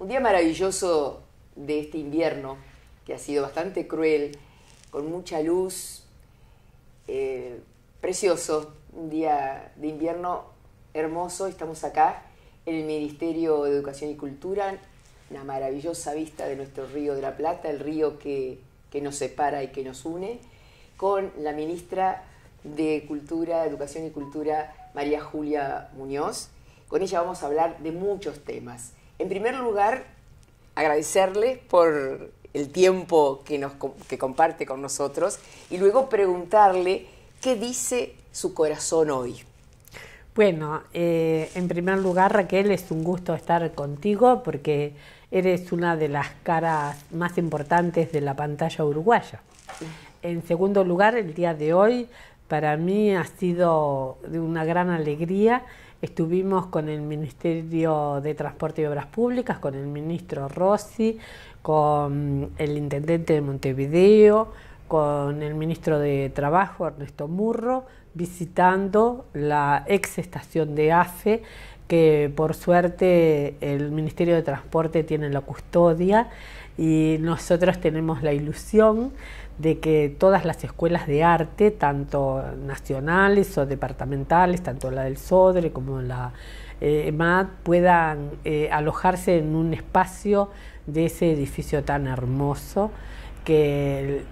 Un día maravilloso de este invierno, que ha sido bastante cruel, con mucha luz, eh, precioso, un día de invierno hermoso, estamos acá en el Ministerio de Educación y Cultura, la maravillosa vista de nuestro río de la Plata, el río que, que nos separa y que nos une, con la ministra de Cultura, Educación y Cultura, María Julia Muñoz. Con ella vamos a hablar de muchos temas. En primer lugar, agradecerle por el tiempo que, nos, que comparte con nosotros y luego preguntarle qué dice su corazón hoy. Bueno, eh, en primer lugar, Raquel, es un gusto estar contigo porque eres una de las caras más importantes de la pantalla uruguaya. En segundo lugar, el día de hoy para mí ha sido de una gran alegría Estuvimos con el Ministerio de Transporte y Obras Públicas, con el ministro Rossi, con el intendente de Montevideo, con el ministro de Trabajo, Ernesto Murro, visitando la ex estación de AFE, que por suerte el Ministerio de Transporte tiene la custodia y nosotros tenemos la ilusión de que todas las escuelas de arte, tanto nacionales o departamentales, tanto la del SODRE como la eh, EMAD, puedan eh, alojarse en un espacio de ese edificio tan hermoso que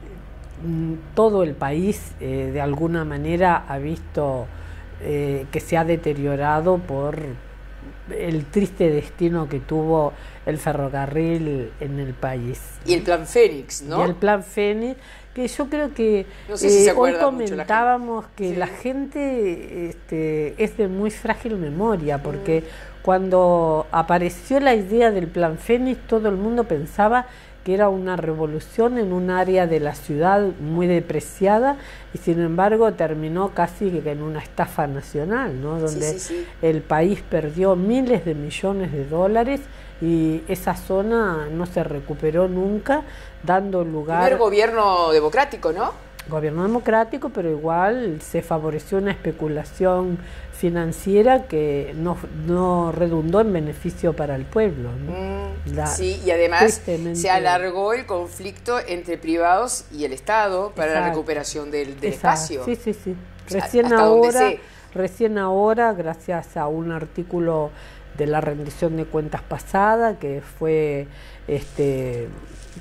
mm, todo el país eh, de alguna manera ha visto que se ha deteriorado por el triste destino que tuvo el ferrocarril en el país. Y el plan Fénix, ¿no? Y el plan Fénix, que yo creo que eh, hoy comentábamos que la gente este, es de muy frágil memoria, porque mm. cuando apareció la idea del plan Fénix, todo el mundo pensaba que era una revolución en un área de la ciudad muy depreciada y sin embargo terminó casi en una estafa nacional, ¿no? donde el país perdió miles de millones de dólares y esa zona no se recuperó nunca, dando lugar... Primer gobierno democrático, ¿no? Gobierno democrático, pero igual se favoreció una especulación financiera que no, no redundó en beneficio para el pueblo. Mm, sí, y además se alargó el conflicto entre privados y el Estado para la recuperación del, espacio. Sí, sí, sí. Recién ahora... Recién ahora, gracias a un artículo de la rendición de cuentas pasada, que fue este,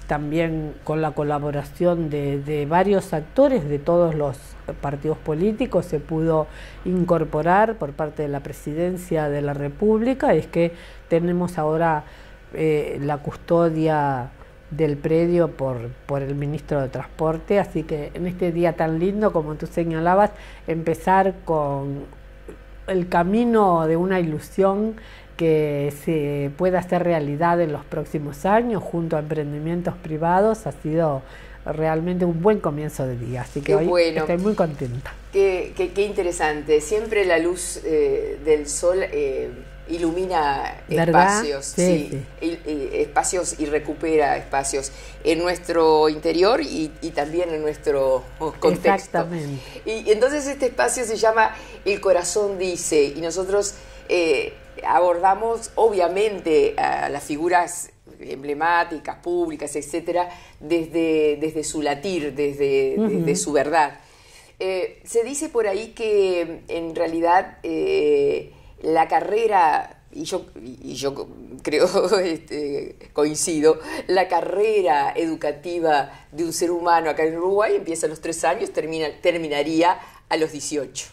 también con la colaboración de, varios actores de todos los partidos políticos, se pudo incorporar por parte de la Presidencia de la República, es que tenemos ahora eh, la custodia del predio por, por el ministro de Transporte, así que en este día tan lindo como tú señalabas, empezar con el camino de una ilusión que se pueda hacer realidad en los próximos años junto a emprendimientos privados ha sido realmente un buen comienzo de día. Así que hoy estoy muy contenta. Qué, interesante. Siempre la luz eh, del sol eh, ilumina espacios, Y, espacios y recupera espacios en nuestro interior y, también en nuestro contexto. Y, entonces este espacio se llama El corazón dice y nosotros eh, abordamos obviamente a las figuras emblemáticas, públicas, etcétera, desde, desde su latir, desde, su verdad. Eh, se dice por ahí que en realidad eh, la carrera, y yo, y yo creo, este, coincido, la carrera educativa de un ser humano acá en Uruguay empieza a los tres años, termina, terminaría a los 18.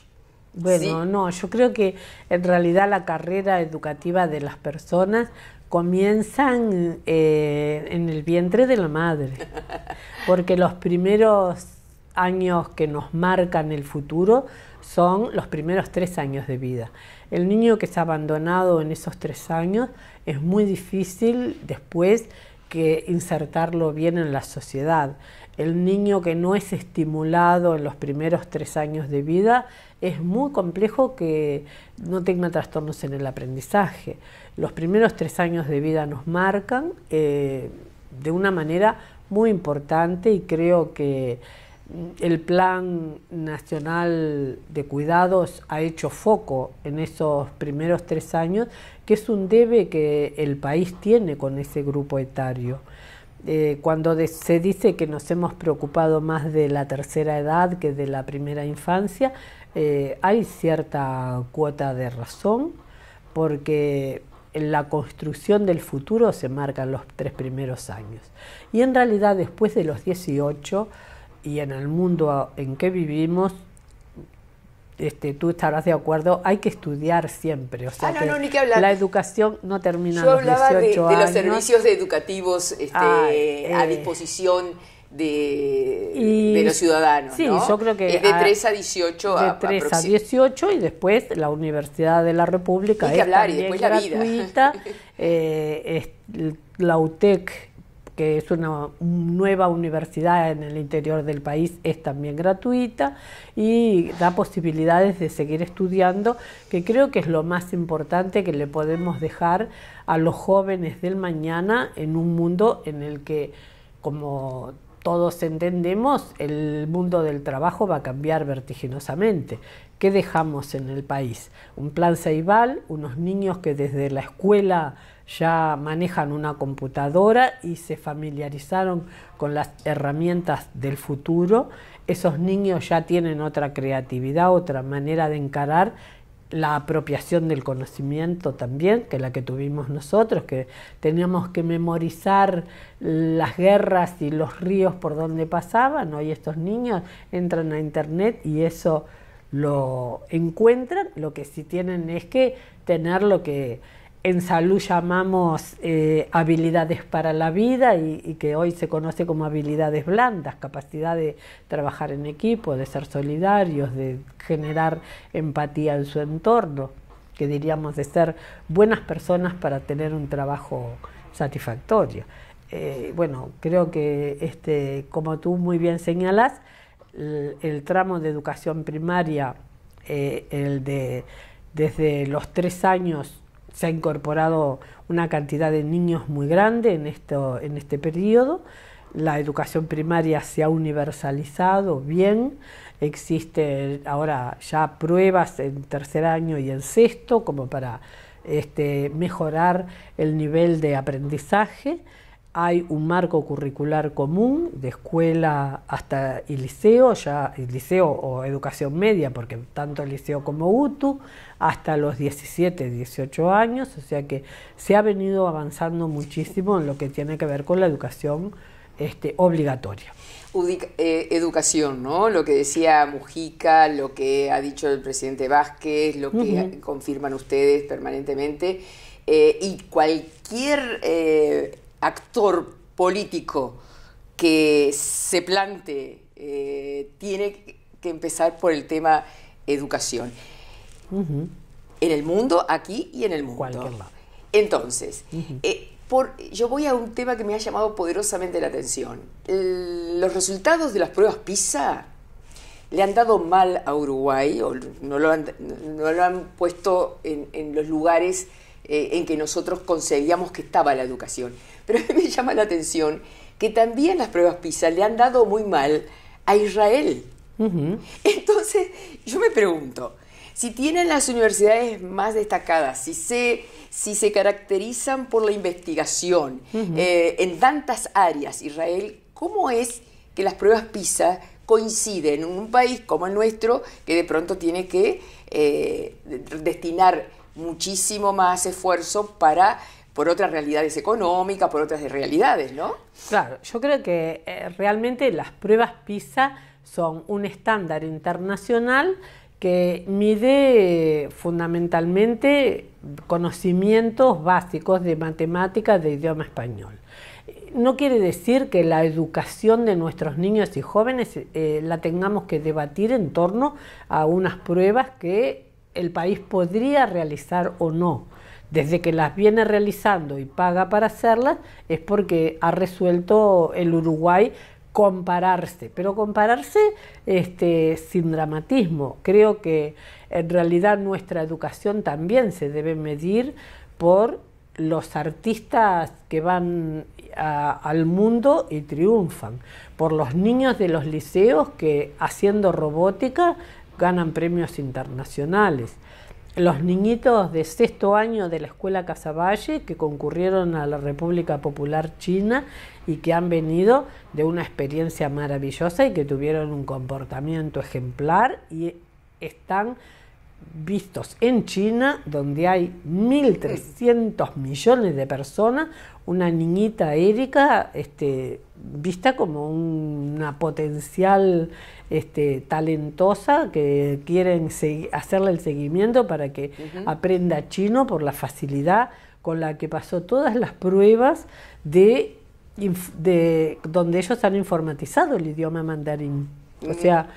Bueno, no, yo creo que en realidad la carrera educativa de las personas comienzan eh, en el vientre de la madre, porque los primeros años que nos marcan el futuro son los primeros tres años de vida. El niño que es abandonado en esos tres años es muy difícil después que insertarlo bien en la sociedad. El niño que no es estimulado en los primeros tres años de vida es muy complejo que no tenga trastornos en el aprendizaje. Los primeros tres años de vida nos marcan eh, de una manera muy importante y creo que el Plan Nacional de Cuidados ha hecho foco en esos primeros tres años, que es un debe que el país tiene con ese grupo etario. Eh, cuando se dice que nos hemos preocupado más de la tercera edad que de la primera infancia, eh, hay cierta cuota de razón, porque en la construcción del futuro se marcan los tres primeros años. Y en realidad después de los 18, y en el mundo en que vivimos este, tú estarás de acuerdo, hay que estudiar siempre. O ah, La educación no termina Yo los 18 de, de, los servicios educativos este, a eh, disposición de, los ciudadanos. Sí, yo creo que. Es de 3 a 18 De a, 3 a 18 y después la Universidad de la República. Hay hablar y después la vida. Eh, la UTEC que es una nueva universidad en el interior del país, es también gratuita y da posibilidades de seguir estudiando, que creo que es lo más importante que le podemos dejar a los jóvenes del mañana en un mundo en el que, como todos entendemos, el mundo del trabajo va a cambiar vertiginosamente. ¿Qué dejamos en el país? Un plan Ceibal, unos niños que desde la escuela ya manejan una computadora y se familiarizaron con las herramientas del futuro, esos niños ya tienen otra creatividad, otra manera de encarar la apropiación del conocimiento también, que la que tuvimos nosotros, que teníamos que memorizar las guerras y los ríos por donde pasaban. Hoy estos niños entran a internet y eso lo encuentran. Lo que sí tienen es que tener lo que en salud llamamos eh, habilidades para la vida y, que hoy se conoce como habilidades blandas, capacidad de trabajar en equipo, de ser solidarios, de generar empatía en su entorno, que diríamos de ser buenas personas para tener un trabajo satisfactorio. Eh, bueno, creo que este, como tú muy bien señalas, el, tramo de educación primaria, eh, el de desde los tres años se ha incorporado una cantidad de niños muy grande en, este periodo. La educación primaria se ha universalizado bien. Existen ahora ya pruebas en tercer año y en sexto como para este, mejorar el nivel de aprendizaje hay un marco curricular común de escuela hasta el liceo, ya el liceo o educación media, porque tanto el liceo como UTU, hasta los 17, 18 años, o sea que se ha venido avanzando muchísimo en lo que tiene que ver con la educación este, obligatoria. Eh, educación, ¿no? Lo que decía Mujica, lo que ha dicho el presidente Vázquez, lo que confirman ustedes permanentemente, eh, y cualquier... Eh, actor político que se plante eh, tiene que empezar por el tema educación. En el mundo, aquí y en el mundo. Entonces, eh, yo voy a un tema que me ha llamado poderosamente la atención. los resultados de las pruebas PISA le han dado mal a Uruguay o no lo han, puesto en, los lugares eh, en que nosotros conseguíamos que estaba la educación. Pero a mí me llama la atención que también las pruebas PISA le han dado muy mal a Israel. Entonces, yo me pregunto, si tienen las universidades más destacadas, si se, si se caracterizan por la investigación eh, en tantas áreas, Israel, ¿cómo es que las pruebas PISA coinciden en un país como el nuestro, que de pronto tiene que eh, destinar muchísimo más esfuerzo para por otras realidades económicas, por otras realidades, ¿no? Claro, yo creo que eh, realmente las pruebas PISA son un estándar internacional que mide fundamentalmente conocimientos básicos de matemáticas de idioma español. No quiere decir que la educación de nuestros niños y jóvenes eh, la tengamos que debatir en torno a unas pruebas que el país podría realizar o no desde que las viene realizando y paga para hacerlas, es porque ha resuelto el Uruguay compararse, pero compararse este, sin dramatismo. Creo que en realidad nuestra educación también se debe medir por los artistas que van al mundo y triunfan, por los niños de los liceos que haciendo robótica ganan premios internacionales los niñitos de sexto año de la Escuela Casaballe que concurrieron a la República Popular China y que han venido de una experiencia maravillosa y que tuvieron un comportamiento ejemplar y están vistos en China, donde hay 1.300 millones de personas, una niñita Erika este, vista como una potencial este, talentosa que quieren hacerle el seguimiento para que aprenda chino por la facilidad con la que pasó todas las pruebas de, donde ellos han informatizado el idioma mandarín. O sea,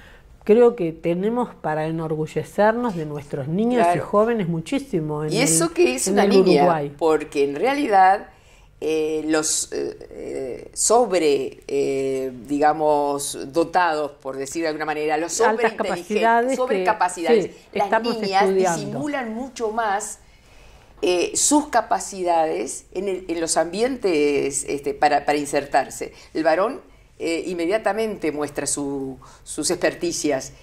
creo que tenemos para enorgullecernos de nuestros niños y jóvenes muchísimo. En y eso el, que es una niña, porque en realidad eh, los eh, eh, sobre, digamos, dotados, por decir de alguna manera, los sobre capacidades, sobre las niñas disimulan mucho más. sus capacidades en, los ambientes este, para, para insertarse. El varón eh, inmediatamente muestra sus experticias.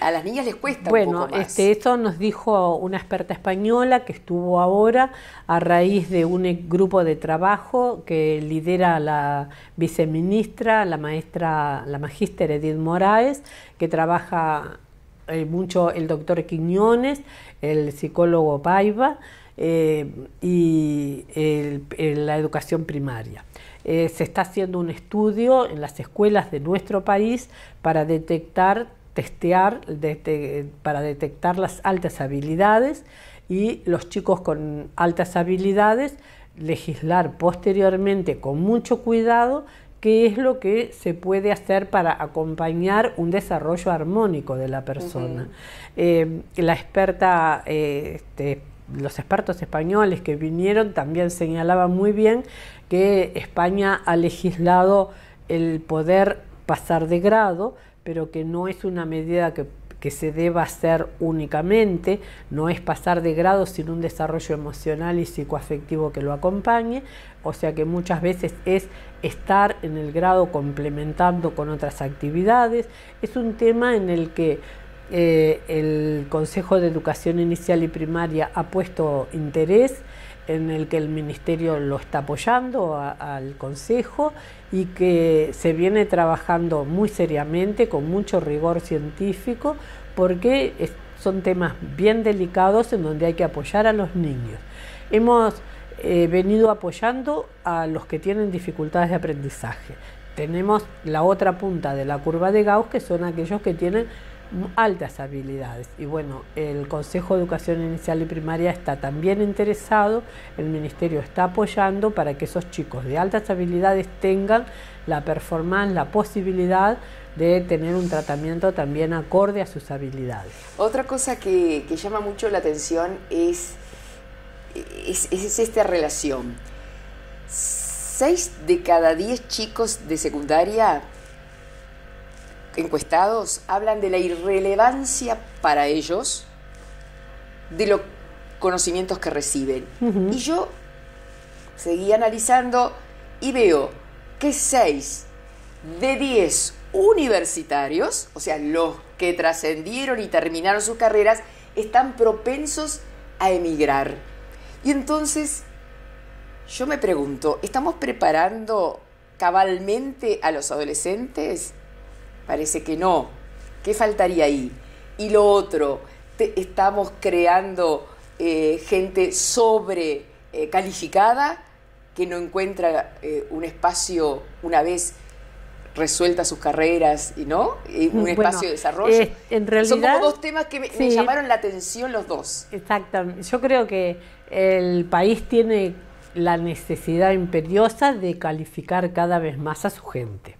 a las niñas les cuesta bueno, Este, esto nos dijo una experta española que estuvo ahora a raíz de un e, grupo de trabajo que lidera la viceministra, la maestra, la magíster Edith Moraes, que trabaja eh, mucho el doctor Quiñones, el psicólogo Paiva eh, y la educación primaria. Eh, se está haciendo un estudio en las escuelas de nuestro país para detectar, testear, para detectar las altas habilidades y los chicos con altas habilidades legislar posteriormente con mucho cuidado qué es lo que se puede hacer para acompañar un desarrollo armónico de la persona. Eh, la experta, eh, este, los expertos españoles que vinieron también señalaban muy bien que España ha legislado el poder pasar de grado, pero que no es una medida que, se deba hacer únicamente, no es pasar de grado sin un desarrollo emocional y psicoafectivo que lo acompañe, o sea que muchas veces es estar en el grado complementando con otras actividades, es un tema en el que eh, el Consejo de Educación Inicial y Primaria ha puesto interés, en el que el Ministerio lo está apoyando al Consejo y que se viene trabajando muy seriamente, con mucho rigor científico, porque son temas bien delicados en donde hay que apoyar a los niños. Hemos eh, venido apoyando a los que tienen dificultades de aprendizaje. Tenemos la otra punta de la curva de Gauss, que son aquellos que tienen altas habilidades. Y bueno, el Consejo de Educación Inicial y Primaria está también interesado, el Ministerio está apoyando para que esos chicos de altas habilidades tengan la performance, la posibilidad de tener un tratamiento también acorde a sus habilidades. Otra cosa que, llama mucho la atención es, es, es esta relación. seis de cada 10 chicos de secundaria encuestados hablan de la irrelevancia para ellos de los conocimientos que reciben. Y yo seguí analizando y veo que 6 de 10 universitarios, o sea, los que trascendieron y terminaron sus carreras, están propensos a emigrar. Y entonces yo me pregunto, ¿estamos preparando cabalmente a los adolescentes Parece que no. ¿Qué faltaría ahí? Y lo otro, estamos creando eh, gente sobre eh, calificada que no encuentra eh, un espacio una vez resueltas sus carreras y no un espacio de desarrollo. Son como dos temas que me, me, llamaron la atención los dos. Exactamente. Yo creo que el país tiene la necesidad imperiosa de calificar cada vez más a su gente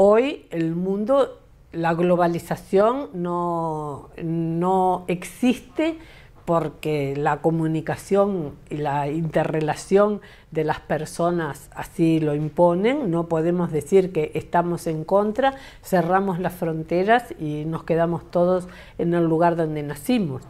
hoy el mundo, la globalización no, no existe porque la comunicación y la interrelación de las personas así lo imponen, no podemos decir que estamos en contra, cerramos las fronteras y nos quedamos todos en el lugar donde nacimos.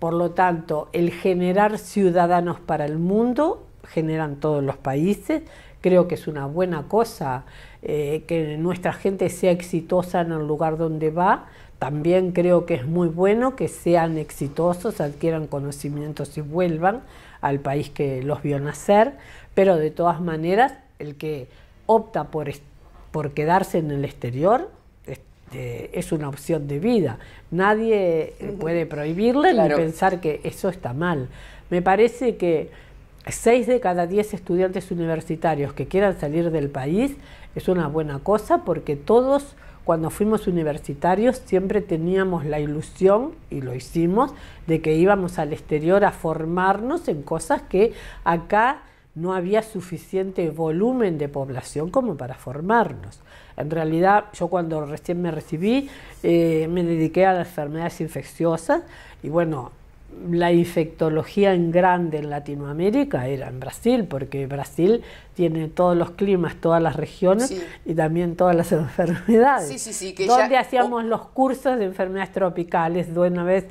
Por lo tanto, el generar ciudadanos para el mundo, generan todos los países, creo que es una buena cosa eh, que nuestra gente sea exitosa en el lugar donde va. También creo que es muy bueno que sean exitosos, adquieran conocimientos y vuelvan al país que los vio nacer, pero de todas maneras el que opta por, por quedarse en el exterior este, es una opción de vida. Nadie puede prohibirle ni pensar que eso está mal. Me parece que seis de cada 10 estudiantes universitarios que quieran salir del país es una buena cosa porque todos cuando fuimos universitarios siempre teníamos la ilusión, y lo hicimos, de que íbamos al exterior a formarnos en cosas que acá no había suficiente volumen de población como para formarnos. En realidad, yo cuando recién me recibí, eh, me dediqué a las enfermedades infecciosas y bueno, la infectología en grande en Latinoamérica era en Brasil, porque Brasil tiene todos los climas, todas las regiones y también todas las enfermedades. Sí, sí, sí. hacíamos los cursos de enfermedades tropicales de una vez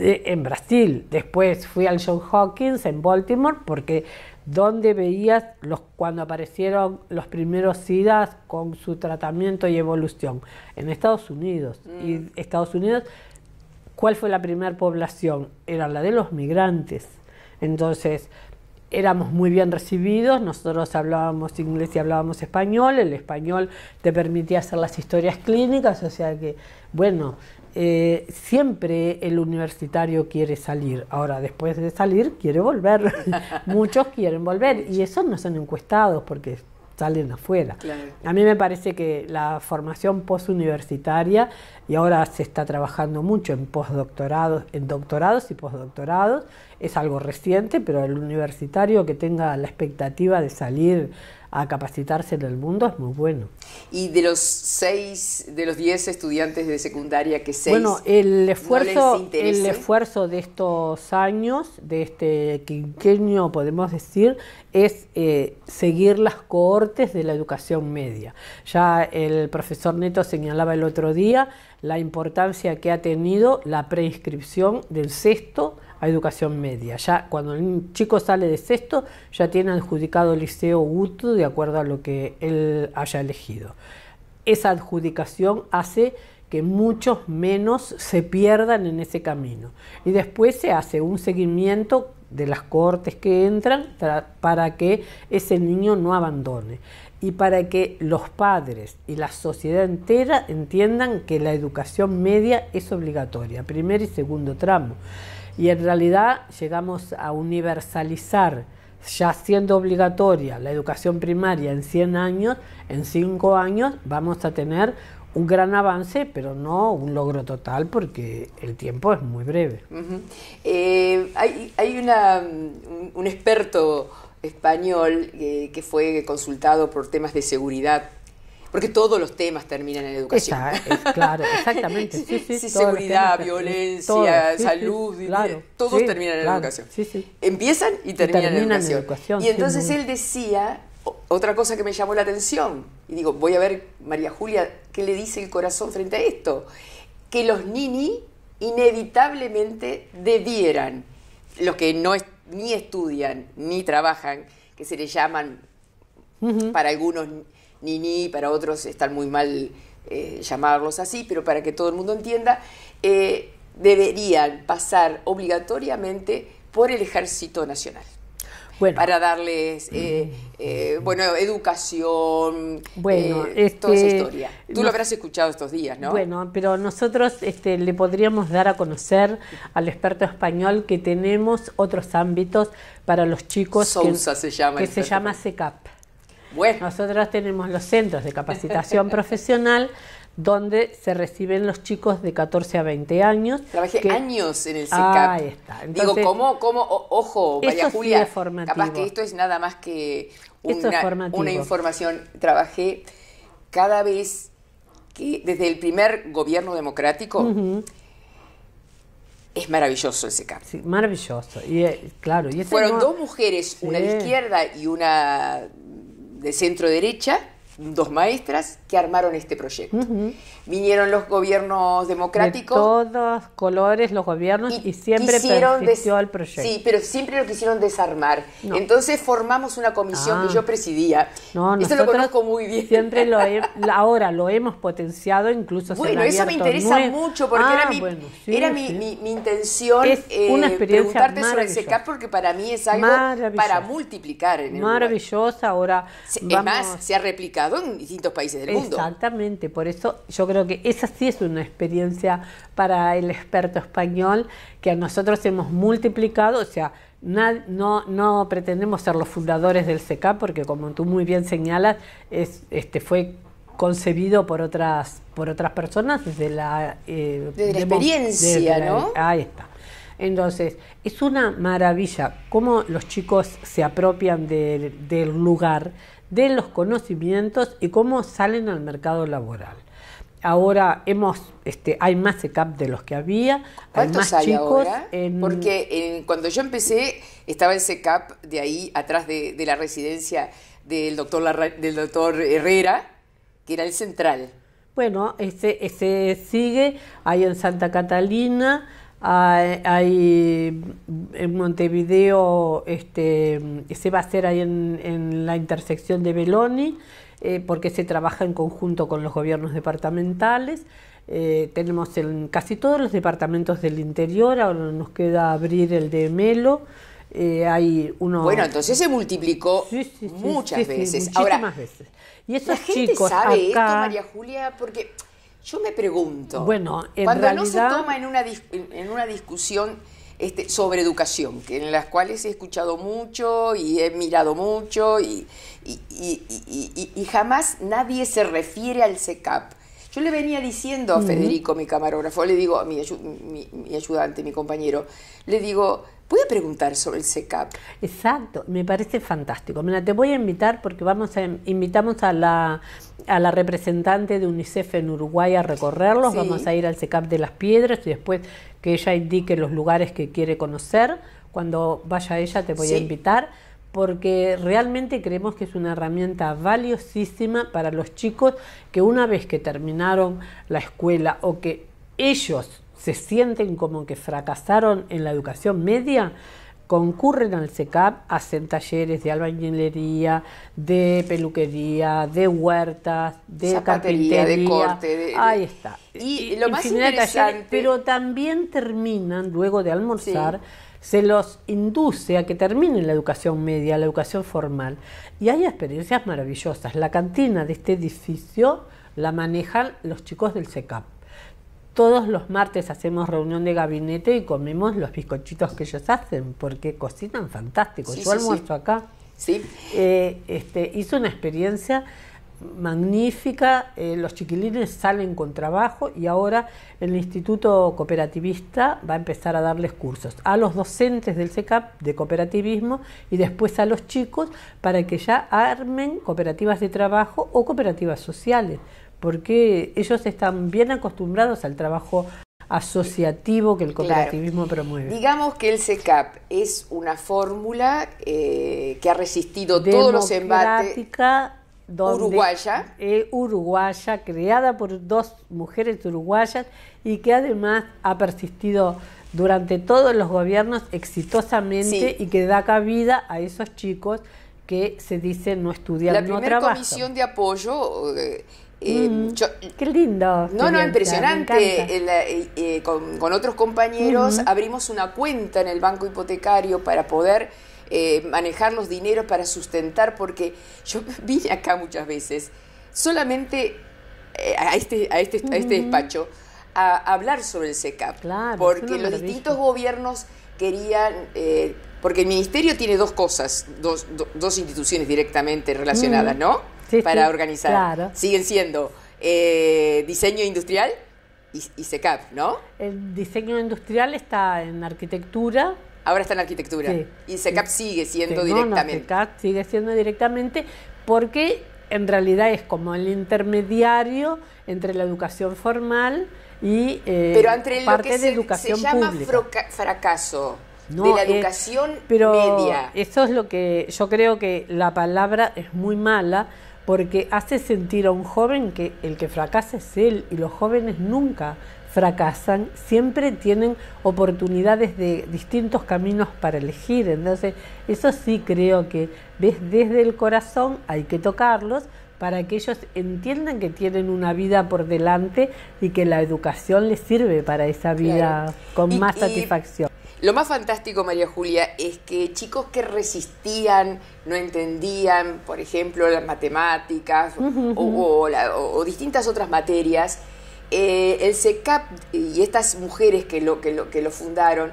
en Brasil. Después fui al John Hawkins en Baltimore, porque donde veías los, cuando aparecieron los primeros SIDAs con su tratamiento y evolución. En Estados Unidos. Y mm. Estados Unidos ¿Cuál fue la primera población? Era la de los migrantes. Entonces, éramos muy bien recibidos, nosotros hablábamos inglés y hablábamos español, el español te permitía hacer las historias clínicas, o sea que, bueno, eh, siempre el universitario quiere salir, ahora después de salir quiere volver, muchos quieren volver y esos no son encuestados porque salen afuera. A mí me parece que la formación posuniversitaria, y ahora se está trabajando mucho en postdoctorados, en doctorados y postdoctorados, es algo reciente, pero el universitario que tenga la expectativa de salir a capacitarse en el mundo es muy bueno. ¿Y de los seis, de los diez estudiantes de secundaria que seis? Bueno, el esfuerzo, el esfuerzo de estos años, de este quinquenio, podemos decir, es eh, seguir las cohortes de la educación media. Ya el profesor Neto señalaba el otro día la importancia que ha tenido la preinscripción del sexto a educación media. Ya cuando el chico sale de sexto, ya tiene adjudicado el liceo UTU de acuerdo a lo que él haya elegido. Esa adjudicación hace que muchos menos se pierdan en ese camino. Y después se hace un seguimiento de las cortes que entran para que ese niño no abandone y para que los padres y la sociedad entera entiendan que la educación media es obligatoria, primer y segundo tramo. Y en realidad llegamos a universalizar, ya siendo obligatoria la educación primaria en 100 años, en 5 años vamos a tener un gran avance, pero no un logro total porque el tiempo es muy breve. Eh, hay, una, mm, un, experto español eh, que fue consultado por temas de seguridad porque todos los temas terminan en educación. claro, exactamente. seguridad, violencia, salud, todos terminan en educación. Empiezan y terminan, y terminan en, educación. educación. Y entonces él decía otra cosa que me llamó la atención, y digo, voy a ver, María Julia, qué le dice el corazón frente a esto, que los nini inevitablemente debieran, los que no ni estudian ni trabajan, que se les llaman para algunos ni para otros están muy mal eh, llamarlos así, pero para que todo el mundo entienda, eh, deberían pasar obligatoriamente por el Ejército Nacional. Bueno. para darles eh, bueno educación bueno eh, toda este, historia tú lo habrás escuchado estos días no bueno pero nosotros este, le podríamos dar a conocer al experto español que tenemos otros ámbitos para los chicos Sousa se llama que se llama SECAP nosotras tenemos los centros de capacitación profesional donde se reciben los chicos de 14 a 20 años. Trabajé años en el CECAP. Ah, ahí está. Digo, ¿cómo, cómo, ojo, María Julia, sí capaz que esto es nada más que una, información. Trabajé cada vez que, desde el primer gobierno democrático, Es maravilloso el SECAP. Sí, maravilloso. Y, eh, claro, Fueron dos mujeres, una de izquierda y una de centro derecha dos maestras que armaron este proyecto. Vinieron los gobiernos democráticos. De todos colores, los gobiernos, y, siempre persistió al proyecto. Sí, pero siempre lo quisieron desarmar. Entonces formamos una comisión que ah. yo presidía. eso lo conozco muy bien. Siempre lo ahora lo hemos potenciado, incluso Bueno, eso me interesa mucho porque era, ah, mi, era intención es una eh, experiencia preguntarte sobre el porque para mí es algo para multiplicar. maravillosa, ahora. Es más, se ha replicado en distintos países del mundo. Exactamente, por eso yo creo que esa sí es una experiencia para el experto español que a nosotros hemos multiplicado, o sea, no, no pretendemos ser los fundadores del CK, porque como tú muy bien señalas, este fue concebido por otras por otras personas desde la, eh, experiencia, ¿no? Ahí está. Entonces, es una maravilla cómo los chicos se apropian del lugar, de los conocimientos y cómo salen al mercado laboral. Ahora hemos, este, hay más secap de los que había. hay, más ahora? Porque eh, cuando yo empecé estaba el secap de ahí atrás de, la residencia del doctor, del doctor Herrera, que era el central. Bueno, ese, ese sigue, hay en Santa Catalina, hay, en Montevideo, este, se va a hacer ahí en, la intersección de Beloni, eh, porque se trabaja en conjunto con los gobiernos departamentales. Eh, tenemos en casi todos los departamentos del interior, ahora nos queda abrir el de Melo. Eh, hay uno... Bueno, entonces se multiplicó muchas veces. Ahora, veces. Y eso la gente chicos sabe esto, María Julia, porque yo me pregunto, bueno, cuando no se toma en una, en una discusión este, sobre educación, que en las cuales he escuchado mucho y he mirado mucho y, jamás nadie se refiere al SECAP. Yo le venía diciendo a Federico, mi camarógrafo, le digo, a mi, mi ayudante, mi compañero, le digo, Voy preguntar sobre el SECAP. Exacto, me parece fantástico. Mira, te voy a invitar porque vamos a, invitamos a la, representante de UNICEF en Uruguay a recorrerlos. Vamos a ir al SECAP de las Piedras y después que ella indique los lugares que quiere conocer. Cuando vaya ella te voy a invitar porque realmente creemos que es una herramienta valiosísima para los chicos que una vez que terminaron la escuela o que ellos se sienten como que fracasaron en la educación media, concurren al SECAP, hacen talleres de albañilería, de peluquería, de huertas, de carpintería. de corte. Ahí está. Y lo más interesante... pero también terminan, luego de almorzar, se los induce a que terminen la educación media, la educación formal. Y hay experiencias maravillosas. La cantina de este edificio la manejan los chicos del CECAP todos los martes hacemos reunión de gabinete y comemos los bizcochitos que ellos hacen, porque cocinan fantástico. Yo almuerzo acá. Sí. Eh, este, hizo una experiencia magnífica, eh, los chiquilines salen con trabajo y ahora el Instituto Cooperativista va a empezar a darles cursos a los docentes del CECAP de cooperativismo y después a los chicos para que ya armen cooperativas de trabajo o cooperativas sociales, porque ellos están bien acostumbrados al trabajo asociativo que el cooperativismo promueve. Digamos que el CECAP es una fórmula eh, que ha resistido todos los embates. uruguaya. uruguaya, creada por dos mujeres uruguayas y que además ha persistido durante todos los gobiernos exitosamente y que da cabida a esos chicos que se dicen no estudiar, La no La primera comisión de apoyo eh, eh, qué lindo. No, no, impresionante. Eh, eh, con, otros compañeros abrimos una cuenta en el banco hipotecario para poder manejar los dineros, para sustentar, porque yo vine acá muchas veces solamente a este, a este, a este despacho a hablar sobre el SECAP, porque los distintos gobiernos querían... porque el ministerio tiene dos cosas, dos, instituciones directamente relacionadas, ¿no? para organizar. Siguen siendo eh, diseño industrial y, y, SECAP, ¿no? El diseño industrial está en arquitectura. Ahora está en arquitectura. Y SECAP sigue siendo directamente. sigue siendo directamente porque en realidad es como el intermediario entre la educación formal y eh, parte de se, educación se llama fracaso de la educación pero media. Eso es lo que yo creo que la palabra es muy mala porque hace sentir a un joven que el que fracasa es él y los jóvenes nunca fracasan, siempre tienen oportunidades de distintos caminos para elegir. Entonces, eso sí creo que ves desde el corazón, hay que tocarlos para que ellos entiendan que tienen una vida por delante y que la educación les sirve para esa vida con más satisfacción. Lo más fantástico, María Julia, es que chicos que resistían, no entendían, por ejemplo, las matemáticas o, distintas otras materias, eh, el SECAP y estas mujeres que lo, que, lo, que lo fundaron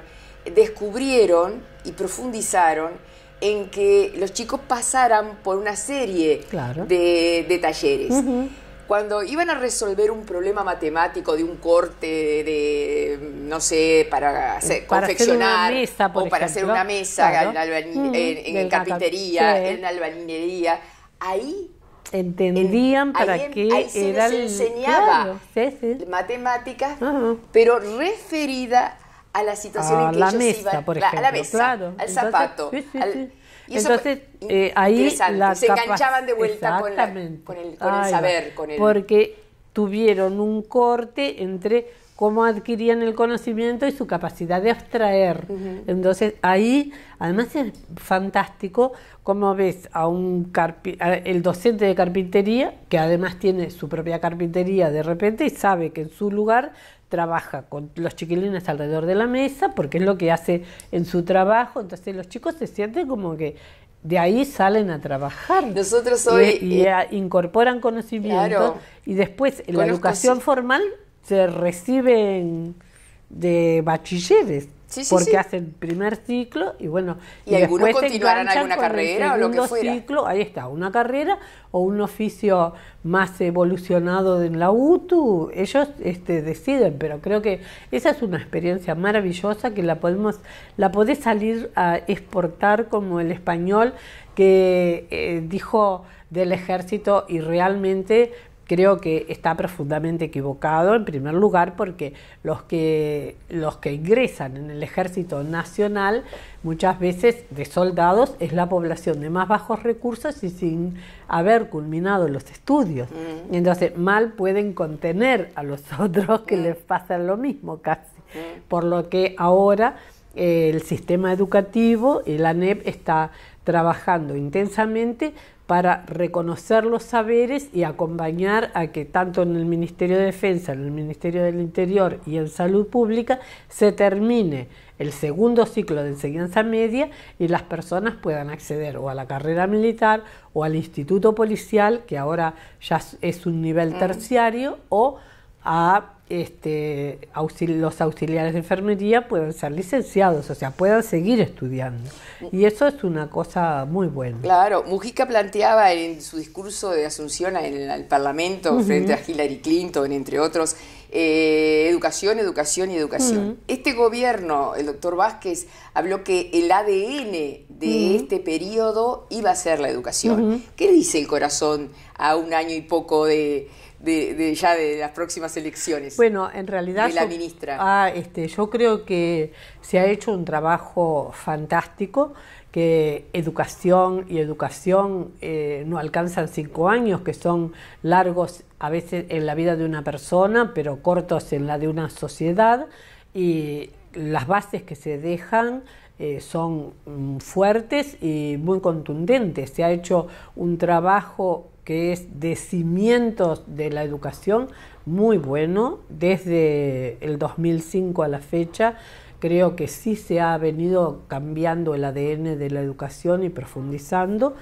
descubrieron y profundizaron en que los chicos pasaran por una serie de, talleres cuando iban a resolver un problema matemático de un corte de, no sé, para, confeccionar o para hacer una mesa mm, en, en, carpintería, en albañilería, ahí entendían para qué se enseñaba matemáticas, pero referida a la situación en que la ellos mesa, iban, por ejemplo, a la mesa, al zapato, y Entonces, eh, ahí se enganchaban de vuelta con, con, el, con el saber. Con el... Porque tuvieron un corte entre cómo adquirían el conocimiento y su capacidad de abstraer. Entonces ahí, además es fantástico cómo ves a un el docente de carpintería, que además tiene su propia carpintería de repente y sabe que en su lugar trabaja con los chiquilines alrededor de la mesa porque es lo que hace en su trabajo, entonces los chicos se sienten como que de ahí salen a trabajar. Nosotros hoy... Y, incorporan conocimiento y después en la educación formal se reciben de bachilleres porque el primer ciclo y bueno. Y, algunos continuarán alguna carrera o lo que ciclo, ahí está, una carrera o un oficio más evolucionado en la UTU, ellos este, deciden, pero creo que esa es una experiencia maravillosa que la podemos, la podés salir a exportar como el español que eh, dijo del ejército y realmente creo que está profundamente equivocado, en primer lugar, porque los que, los que ingresan en el ejército nacional, muchas veces de soldados, es la población de más bajos recursos y sin haber culminado los estudios. Mm. Entonces, mal pueden contener a los otros que mm. les pasa lo mismo casi. Mm. Por lo que ahora eh, el sistema educativo, el ANEP, está trabajando intensamente para reconocer los saberes y acompañar a que tanto en el Ministerio de Defensa, en el Ministerio del Interior y en Salud Pública se termine el segundo ciclo de enseñanza media y las personas puedan acceder o a la carrera militar o al instituto policial, que ahora ya es un nivel mm. terciario, o a este, los auxiliares de enfermería puedan ser licenciados, o sea, puedan seguir estudiando. Y eso es una cosa muy buena. Claro, Mujica planteaba en su discurso de Asunción en el, Parlamento, frente a Hillary Clinton, entre otros, eh, educación, educación y educación. Este gobierno, el doctor Vázquez, habló que el ADN de este periodo iba a ser la educación. ¿Qué dice el corazón a un año y poco de de, ya de las próximas elecciones. Bueno, en realidad... la ministra. Ah, este, yo creo que se ha hecho un trabajo fantástico, que educación y educación eh, no alcanzan cinco años, que son largos a veces en la vida de una persona, pero cortos en la de una sociedad, y las bases que se dejan eh, son mm, fuertes y muy contundentes. Se ha hecho un trabajo que es de cimientos de la educación, muy bueno, desde el 2005 a la fecha. Creo que sí se ha venido cambiando el ADN de la educación y profundizando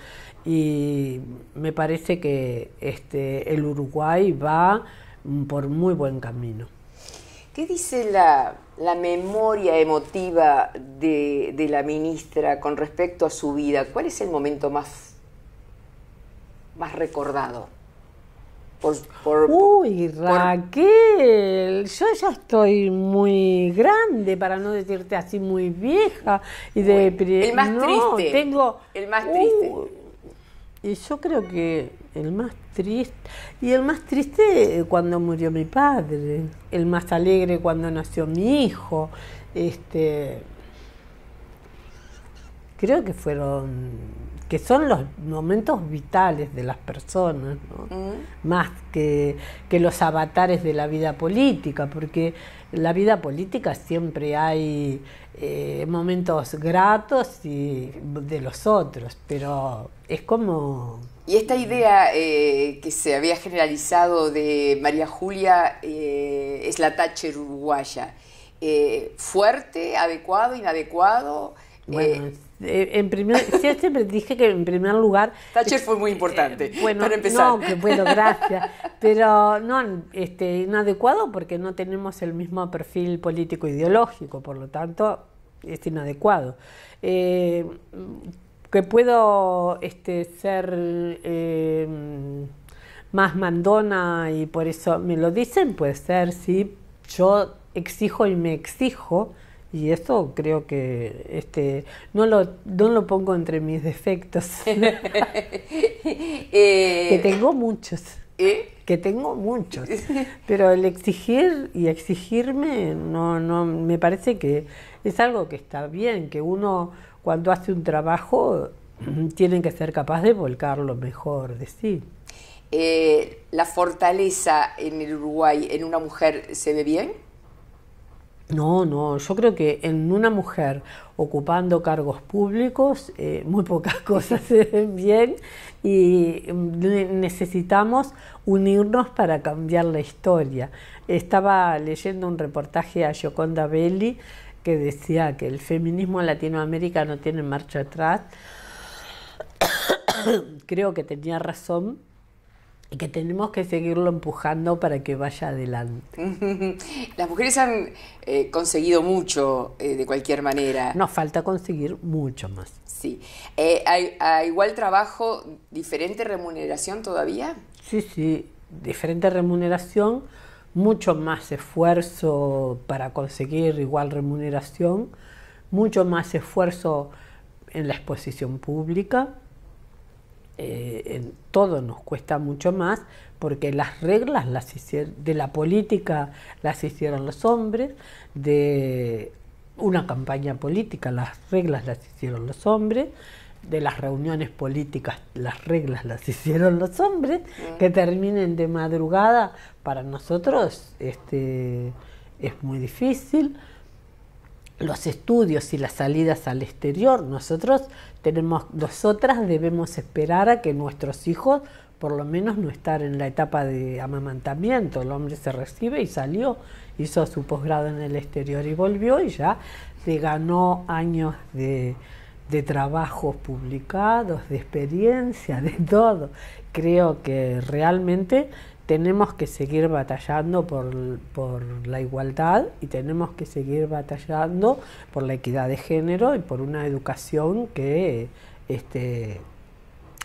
y me parece que este, el Uruguay va por muy buen camino. ¿Qué dice la, memoria emotiva de, de la ministra con respecto a su vida? ¿Cuál es el momento más más recordado? Por, por, Uy, Raquel, yo ya estoy muy grande, para no decirte así, muy vieja. Y de, el más triste. Tengo, el más triste. Uh, y yo creo que el más triste. Y el más triste cuando murió mi padre. El más alegre cuando nació mi hijo. Este creo que fueron que son los momentos vitales de las personas, mm. más que, que, los avatares de la vida política, porque en la vida política siempre hay eh, momentos gratos y de los otros, pero es como... Y esta idea eh, que se había generalizado de María Julia eh, es la Thatcher uruguaya, fuerte, adecuado, inadecuado. Bueno, eh, en primer, siempre dije que en primer lugar... Thatcher fue muy importante, eh, bueno, gracias. Pero no, este, inadecuado porque no tenemos el mismo perfil político ideológico, por lo tanto es inadecuado. Eh, que puedo este, ser más mandona y por eso me lo dicen, puede ser, sí, yo exijo y me exijo y esto creo que este no lo, no lo pongo entre mis defectos. Eh, que tengo muchos. ¿eh? Que tengo muchos. Pero el exigir y exigirme no, no me parece que es algo que está bien, que uno cuando hace un trabajo mm, tiene que ser capaz de volcar lo mejor de sí. Eh, ¿La fortaleza en el Uruguay en una mujer se ve bien? No, no, yo creo que en una mujer ocupando cargos públicos, eh, muy pocas cosas se ven bien y mm, necesitamos unirnos para cambiar la historia. Estaba leyendo un reportaje a Gioconda Belli que decía que el feminismo en Latinoamérica no tiene marcha atrás. creo que tenía razón y que tenemos que seguirlo empujando para que vaya adelante. Las mujeres han eh, conseguido mucho eh, de cualquier manera. Nos falta conseguir mucho más. Sí. Eh, ¿A igual trabajo, diferente remuneración todavía? Sí, sí, diferente remuneración, mucho más esfuerzo para conseguir igual remuneración, mucho más esfuerzo en la exposición pública eh, en todo nos cuesta mucho más porque las reglas las hicieron, de la política las hicieron los hombres, de una campaña política las reglas las hicieron los hombres, de las reuniones políticas las reglas las hicieron los hombres, mm. que terminen de madrugada para nosotros este, es muy difícil los estudios y las salidas al exterior, nosotros tenemos, nosotras debemos esperar a que nuestros hijos, por lo menos no estar en la etapa de amamantamiento, el hombre se recibe y salió, hizo su posgrado en el exterior y volvió y ya se ganó años de, de trabajos publicados, de experiencia, de todo. Creo que realmente tenemos que seguir batallando por, la igualdad y tenemos que seguir batallando por la equidad de género y por una educación que este,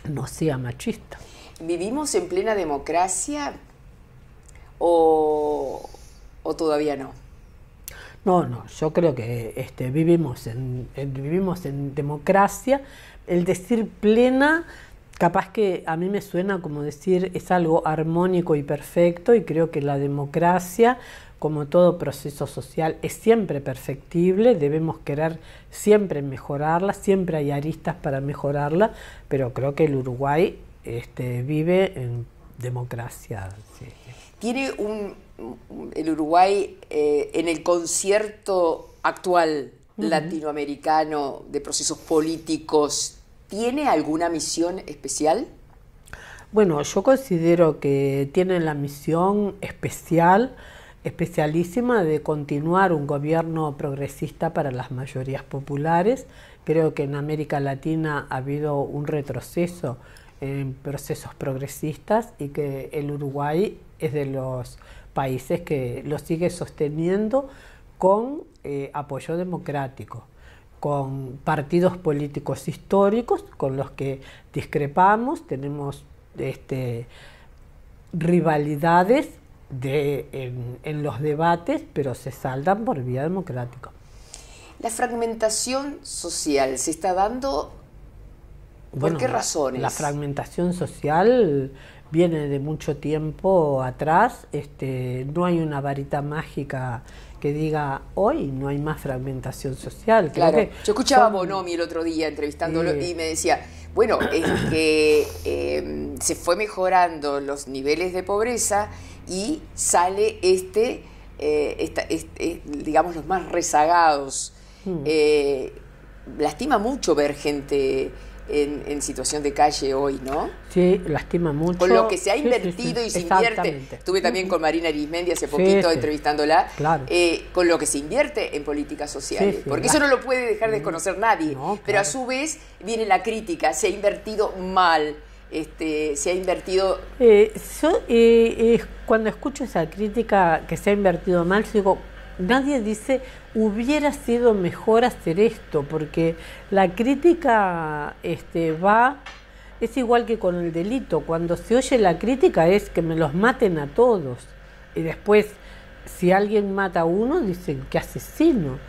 no sea machista. ¿Vivimos en plena democracia o, todavía no? No, no, yo creo que este, vivimos, en, vivimos en democracia. El decir plena capaz que a mí me suena como decir es algo armónico y perfecto y creo que la democracia, como todo proceso social, es siempre perfectible, debemos querer siempre mejorarla, siempre hay aristas para mejorarla, pero creo que el Uruguay este, vive en democracia. Tiene un, el Uruguay eh, en el concierto actual latinoamericano de procesos políticos ¿Tiene alguna misión especial? Bueno, yo considero que tiene la misión especial, especialísima, de continuar un gobierno progresista para las mayorías populares. Creo que en América Latina ha habido un retroceso en procesos progresistas y que el Uruguay es de los países que lo sigue sosteniendo con eh, apoyo democrático con partidos políticos históricos con los que discrepamos, tenemos este, rivalidades en, los debates, pero se saldan por vía democrática. La fragmentación social se está dando. ¿Por qué razones? la fragmentación social viene de mucho tiempo atrás, este, no hay una varita mágica que diga hoy no hay más fragmentación social. claro, yo escuchaba a Bonomi el otro día entrevistándolo y me decía, bueno, es que em, se fue mejorando los niveles de pobreza y sale este, eh, digamos, los más rezagados. Hmm. Eh, lastima mucho ver gente en, situación de calle hoy, ¿no? Sí, lastima mucho. Con lo que se ha invertido y se invierte. Estuve también con Marina Arismendi hace poquito entrevistándola. Claro. Eh, con lo que se invierte en políticas sociales. porque eso no lo puede dejar de mm. conocer nadie. Pero a su vez viene la crítica. Se ha invertido mal. Este, se ha invertido. Eh, yo eh, cuando escucho esa crítica que se ha invertido mal, sigo... digo, nadie dice hubiera sido mejor hacer esto, porque la crítica este, va, es igual que con el delito, cuando se oye la crítica es que me los maten a todos, y después si alguien mata a uno dicen que asesino.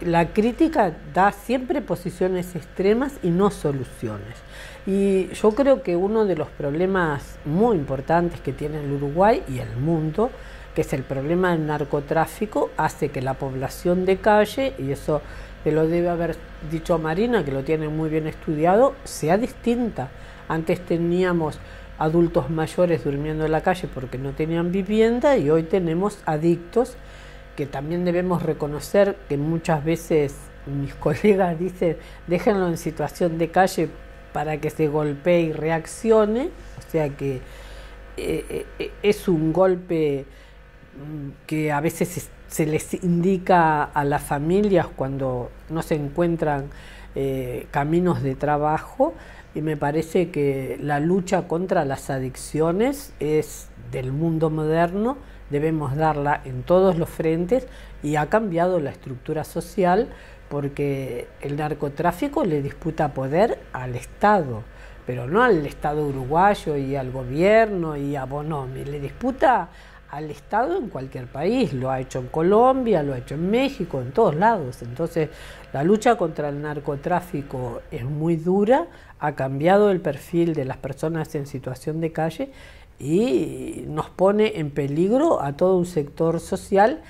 La crítica da siempre posiciones extremas y no soluciones. Y yo creo que uno de los problemas muy importantes que tiene el Uruguay y el mundo que es el problema del narcotráfico, hace que la población de calle, y eso te lo debe haber dicho Marina, que lo tiene muy bien estudiado, sea distinta. Antes teníamos adultos mayores durmiendo en la calle porque no tenían vivienda y hoy tenemos adictos que también debemos reconocer que muchas veces mis colegas dicen déjenlo en situación de calle para que se golpee y reaccione, o sea que eh, eh, eh, es un golpe que a veces se les indica a las familias cuando no se encuentran eh, caminos de trabajo y me parece que la lucha contra las adicciones es del mundo moderno, debemos darla en todos los frentes y ha cambiado la estructura social porque el narcotráfico le disputa poder al Estado, pero no al Estado uruguayo y al gobierno y a Bonomi, le disputa al Estado en cualquier país, lo ha hecho en Colombia, lo ha hecho en México, en todos lados. Entonces, la lucha contra el narcotráfico es muy dura, ha cambiado el perfil de las personas en situación de calle y nos pone en peligro a todo un sector social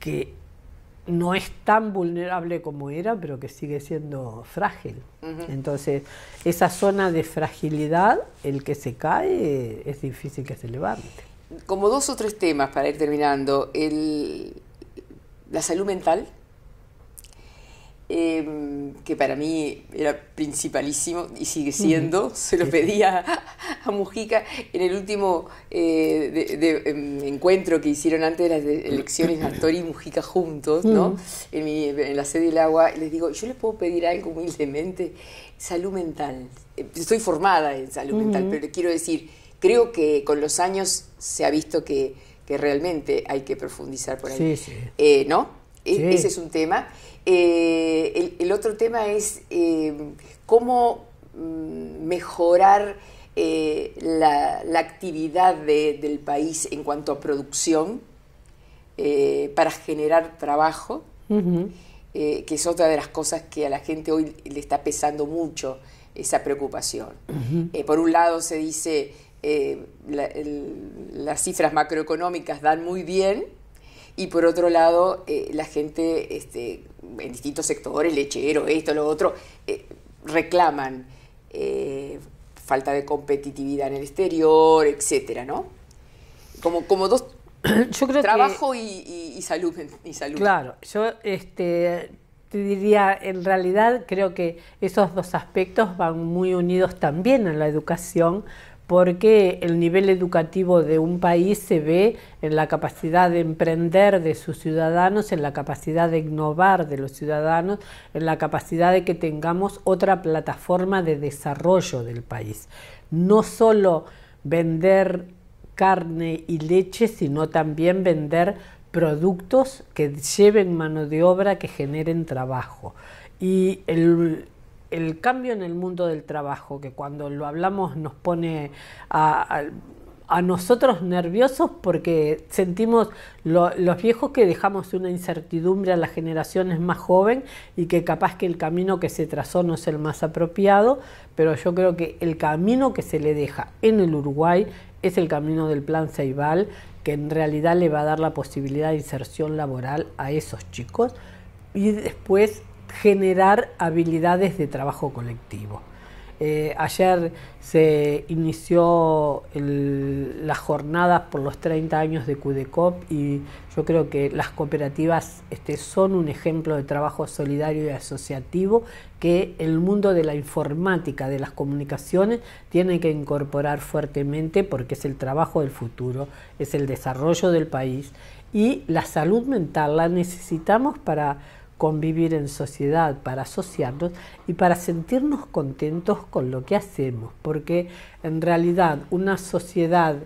que no es tan vulnerable como era, pero que sigue siendo frágil. Entonces, esa zona de fragilidad, el que se cae, es difícil que se levante como dos o tres temas para ir terminando. El, la salud mental, em, que para mí era principalísimo y sigue siendo. Se lo pedía a, Mujica en el último eh, em, encuentro que hicieron antes de las elecciones Astor y Mujica juntos, ¿no? Mm. En, la sede del agua. Les digo, yo les puedo pedir algo humildemente, salud mental. Em, estoy formada en salud mental, pero quiero decir, creo que con los años se ha visto que, realmente hay que profundizar por ahí. Eh, ¿No? E, ese es un tema. Eh, el, otro tema es eh, cómo mm, mejorar la, actividad del país en cuanto a producción para generar trabajo, que es otra de las cosas que a la gente hoy le está pesando mucho esa preocupación. por un lado se dice eh, las cifras macroeconómicas dan muy bien y por otro lado eh, la gente este, en distintos sectores, lechero, esto, lo otro, eh, reclaman falta de competitividad en el exterior, etcétera, ¿no? Como, como dos trabajo y, y, y, salud, y salud. Claro, yo este, te diría, en realidad creo que esos dos aspectos van muy unidos también en la educación, porque el nivel educativo de un país se ve en la capacidad de emprender de sus ciudadanos, en la capacidad de innovar de los ciudadanos, en la capacidad de que tengamos otra plataforma de desarrollo del país. No solo vender carne y leche, sino también vender productos que lleven mano de obra, que generen trabajo. Y el, el cambio en el mundo del trabajo, que cuando lo hablamos nos pone a, nosotros nerviosos porque sentimos los viejos que dejamos una incertidumbre a las generaciones más jóvenes y que capaz que el camino que se trazó no es el más apropiado, pero yo creo que el camino que se le deja en el Uruguay es el camino del plan Ceibal, que en realidad le va a dar la posibilidad de inserción laboral a esos chicos y después generar habilidades de trabajo colectivo. Eh, ayer se inició las jornadas por los 30 años de CUDECOP y yo creo que las cooperativas este, son un ejemplo de trabajo solidario y asociativo que el mundo de la informática, de las comunicaciones, tiene que incorporar fuertemente porque es el trabajo del futuro, es el desarrollo del país y la salud mental la necesitamos para convivir en sociedad, para asociarnos y para sentirnos contentos con lo que hacemos, porque en realidad una sociedad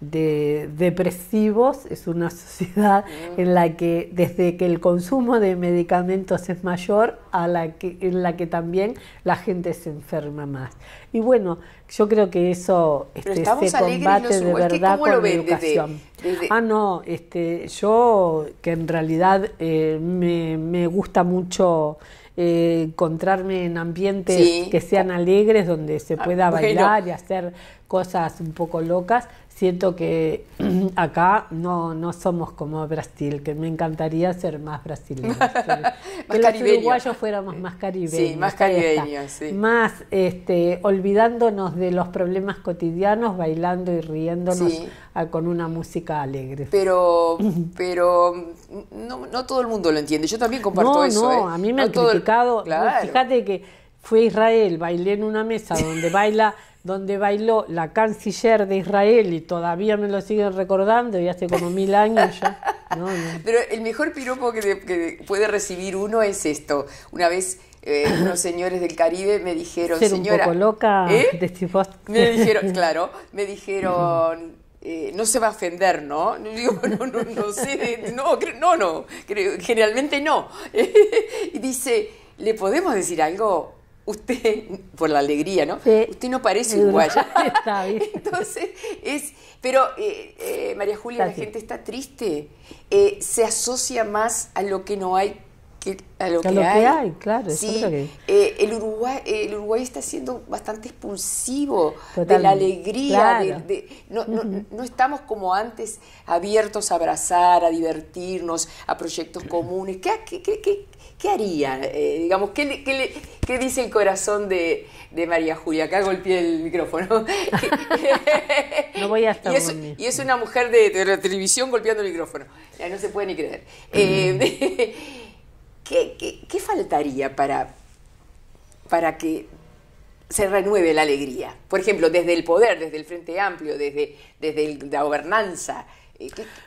de depresivos, es una sociedad en la que desde que el consumo de medicamentos es mayor, a la que, en la que también la gente se enferma más. Y bueno, yo creo que eso este, se combate de verdad con la educación. Ah, no, este, yo que en realidad eh, me, gusta mucho... Eh, encontrarme en ambientes que sean alegres, donde se ah, pueda bailar y hacer cosas un poco locas siento que acá no, no somos como Brasil, que me encantaría ser más brasileños. que, más los uruguayos fuéramos más caribeños. Sí, más caribeños, Más este, olvidándonos de los problemas cotidianos, bailando y riéndonos con una música alegre. Pero, pero no, todo el mundo lo entiende. Yo también comparto eso. No, ¿eh? a mí me ha han criticado. Fíjate que fui a Israel, bailé en una mesa donde baila donde bailó la canciller de Israel y todavía me lo siguen recordando y hace como mil años ya. Pero el mejor piropo que, puede recibir uno es esto. Una vez eh, unos señores del Caribe me dijeron, Ser señora, loca ¿eh? este Me dijeron, claro, me dijeron. Eh, no se va a ofender, ¿no? no, no, no, no, no, generalmente no. y dice, ¿le podemos decir algo? usted, por la alegría, ¿no? Usted no parece uruguaya. Entonces, es, pero eh, eh, María Julia, la gente está triste. Eh, se asocia más a lo que no hay que a lo que, hay. que hay. claro. Sí, el, Uruguay, el Uruguay está siendo bastante expulsivo de la alegría. no, no, no, estamos como antes abiertos a abrazar, a divertirnos, a proyectos comunes. ¿Qué, qué, qué, qué ¿qué haría? Eh, digamos, ¿qué, dice el corazón de, María Julia? Acá golpeé el micrófono. no voy a estar y es, una mujer de, televisión golpeando el micrófono. no se puede ni creer. Eh, ¿qué, faltaría para, para que se renueve la alegría? Por ejemplo, desde el poder, desde el Frente Amplio, desde, desde la gobernanza,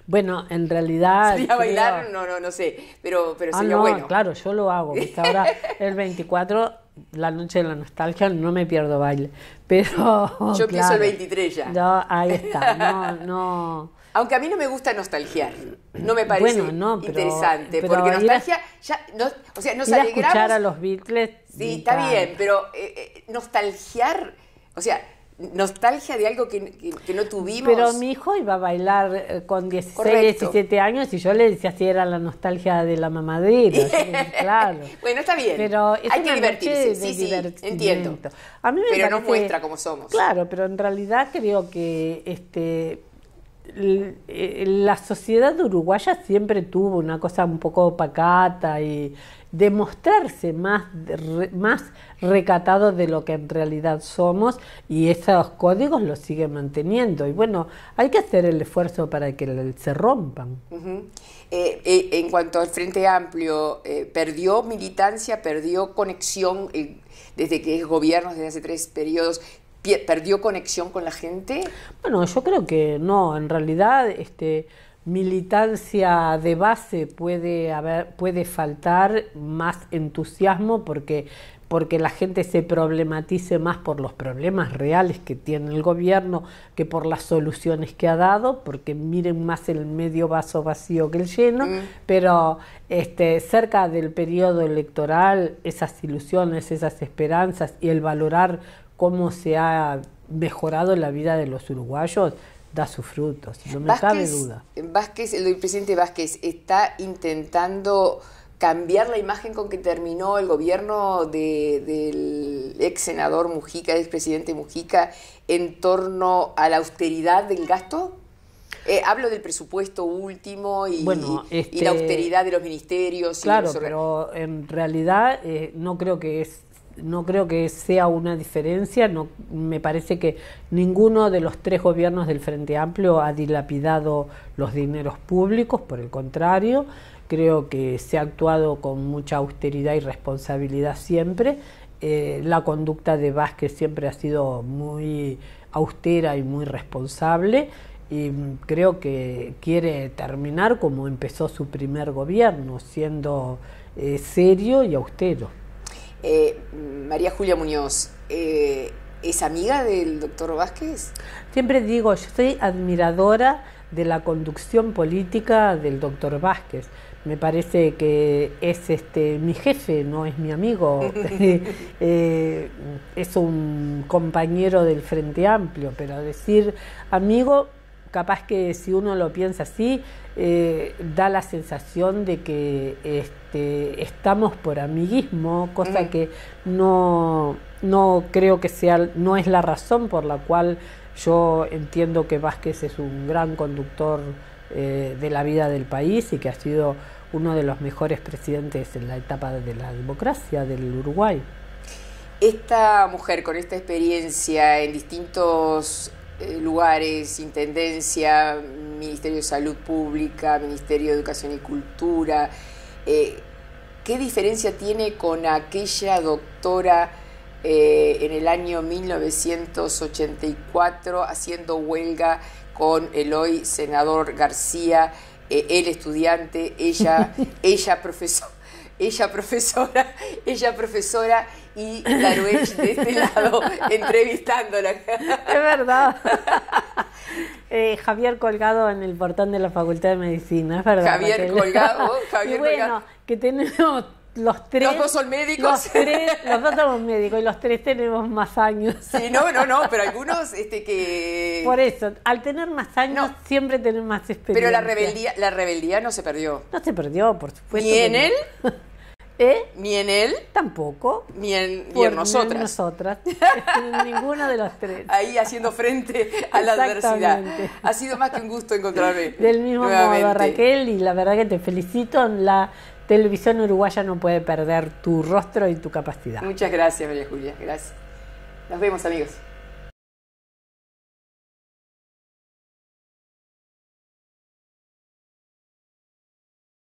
bueno, en realidad... Sería bailar, no, no, no sé, pero, pero ah, no, Claro, yo lo hago, porque ahora el 24, la noche de la nostalgia, no me pierdo baile, pero... Yo pienso el 23 ya. No, ahí está, no, no... Aunque a mí no me gusta nostalgiar, no me parece interesante, porque nostalgia, ya, no, o sea, no ir escuchar a los Beatles... Sí, está bien, pero eh, eh, nostalgiar, o sea nostalgia de algo que, que, no tuvimos. Pero mi hijo iba a bailar eh, con 16, 17 años y yo le decía si era la nostalgia de la mamadera. claro. Bueno, está bien. Pero Hay que divertirse, sí, sí, entiendo. A mí me pero parece, no muestra cómo somos. Claro, pero en realidad creo que este la sociedad uruguaya siempre tuvo una cosa un poco opacata y demostrarse más, más recatados de lo que en realidad somos y esos códigos los sigue manteniendo. Y bueno, hay que hacer el esfuerzo para que se rompan. Eh, eh, en cuanto al Frente Amplio, eh, ¿perdió militancia, perdió conexión desde que es gobierno, desde hace tres periodos? perdió conexión con la gente? Bueno, yo creo que no, en realidad este, militancia de base puede haber puede faltar más entusiasmo porque porque la gente se problematice más por los problemas reales que tiene el gobierno que por las soluciones que ha dado, porque miren más el medio vaso vacío que el lleno, mm. pero este, cerca del periodo electoral esas ilusiones, esas esperanzas y el valorar cómo se ha mejorado la vida de los uruguayos da sus frutos, no me cabe duda. Vázquez, el presidente Vázquez está intentando cambiar la imagen con que terminó el gobierno del ex senador Mujica, ex presidente Mujica, en torno a la austeridad del gasto? Eh, hablo del presupuesto último y, la este, austeridad de los ministerios. Claro, pero en realidad eh, no creo que es no creo que sea una diferencia, no, me parece que ninguno de los tres gobiernos del Frente Amplio ha dilapidado los dineros públicos, por el contrario, creo que se ha actuado con mucha austeridad y responsabilidad siempre. Eh, la conducta de Vázquez siempre ha sido muy austera y muy responsable y creo que quiere terminar como empezó su primer gobierno, siendo eh, serio y austero. Eh, María Julia Muñoz, eh, ¿es amiga del doctor Vázquez? Siempre digo, yo soy admiradora de la conducción política del doctor Vázquez. Me parece que es este mi jefe, no es mi amigo. Eh, es un compañero del Frente Amplio, pero decir amigo, capaz que si uno lo piensa así, da la sensación de que... Este, estamos por amiguismo, cosa que no, creo que sea, no es la razón por la cual yo entiendo que Vázquez es un gran conductor eh, de la vida del país y que ha sido uno de los mejores presidentes en la etapa de la democracia del Uruguay. Esta mujer con esta experiencia en distintos eh, lugares, Intendencia, Ministerio de Salud Pública, Ministerio de Educación y Cultura, eh, ¿qué diferencia tiene con aquella doctora eh, en el año 1984 haciendo huelga con el hoy senador García, eh, el estudiante, ella, ella profesora? ella profesora, ella profesora y de este lado entrevistándola. Es verdad. Eh, Javier colgado en el portón de la Facultad de Medicina, es verdad. Javier colgado, Javier bueno, que tenemos los tres. Los dos son médicos. Los, dos somos médicos y los tres tenemos más años. Sí, no, no, no, pero algunos este, que. Por eso, al tener más años siempre tenemos más experiencia. Pero la rebeldía, la rebeldía no se perdió. No se perdió, por supuesto. ¿Y en él? ¿Eh? Ni en él. Tampoco. Ni en, en nosotras. Ni en nosotras. Ninguna de las tres. Ahí haciendo frente a la adversidad. Ha sido más que un gusto encontrarme. Del mismo modo, Raquel, y la verdad que te felicito. La televisión uruguaya no puede perder tu rostro y tu capacidad. Muchas gracias, María Julia. Gracias. Nos vemos, amigos.